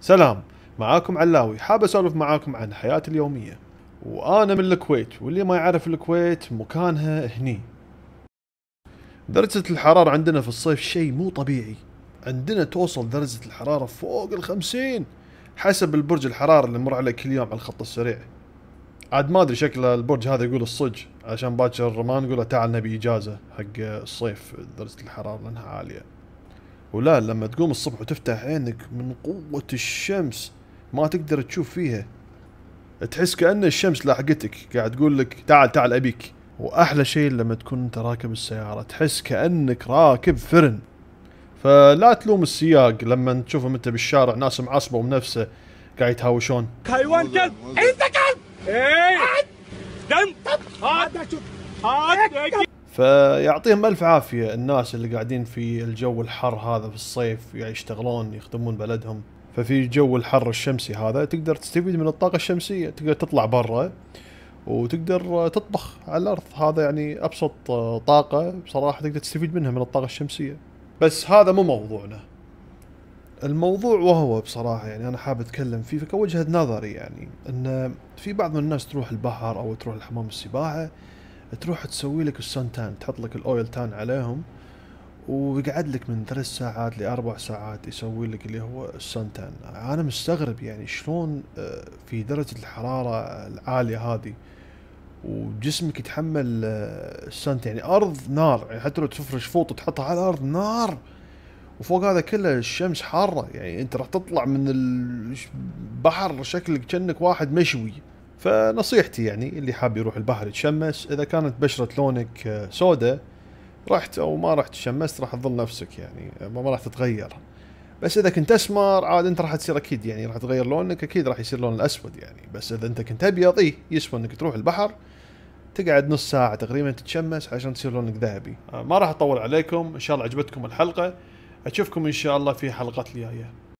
سلام معاكم علاوي حاب اسولف معاكم عن حياتي اليوميه وانا من الكويت واللي ما يعرف الكويت مكانها هني درجة الحرارة عندنا في الصيف شيء مو طبيعي عندنا توصل درجة الحرارة فوق الخمسين حسب البرج الحرارة اللي نمر عليه كل يوم على الخط السريع عاد ما ادري شكل البرج هذا يقول الصج عشان باكر ما نقوله تعال نبي اجازة حق الصيف درجة الحرارة لانها عالية ولا لما تقوم الصبح وتفتح عينك من قوة الشمس ما تقدر تشوف فيها تحس كأن الشمس لاحقتك قاعد تقول لك تعال تعال أبيك وأحلى شيء لما تكون أنت راكب السيارة تحس كأنك راكب فرن فلا تلوم السياق لما تشوفهم أنت بالشارع ناس معصبة ومنفسة قاعد يتهاوشون حيوان كلب أنت كلب إيه دم هذا شوف هذا إيه؟ فيعطيهم الف عافيه الناس اللي قاعدين في الجو الحر هذا في الصيف يعني يشتغلون يخدمون بلدهم ففي جو الحر الشمسي هذا تقدر تستفيد من الطاقه الشمسيه تقدر تطلع برا وتقدر تطبخ على الارض هذا يعني ابسط طاقه بصراحه تقدر تستفيد منها من الطاقه الشمسيه بس هذا مو موضوعنا الموضوع وهو بصراحة يعني أنا حاب أتكلم فيه كوجهة نظري يعني أن في بعض من الناس تروح البحر أو تروح الحمام السباحة تروح تسوي لك السون تان تحط لك الاويل تان عليهم ويقعد لك من ثلاث ساعات لاربع ساعات يسوي لك اللي هو السون تان انا مستغرب يعني شلون آه، في درجه الحراره العاليه هذه وجسمك يتحمل آه، السنت يعني ارض نار يعني حتى لو تفرش فوط وتحطها على الارض نار وفوق هذا كله الشمس حاره يعني انت راح تطلع من البحر شكلك كانك واحد مشوي فنصيحتي يعني اللي حاب يروح البحر يتشمس اذا كانت بشره لونك آه، سوداء رحت او ما رحت تشمست راح تظل نفسك يعني آه، ما راح تتغير بس اذا كنت اسمر عاد انت راح تصير اكيد يعني راح تغير لونك اكيد راح يصير لون الاسود يعني بس اذا انت كنت ابيض اي يسوى انك تروح البحر تقعد نص ساعه تقريبا تتشمس عشان تصير لونك ذهبي آه، ما راح اطول عليكم ان شاء الله عجبتكم الحلقه اشوفكم ان شاء الله في حلقات الجايه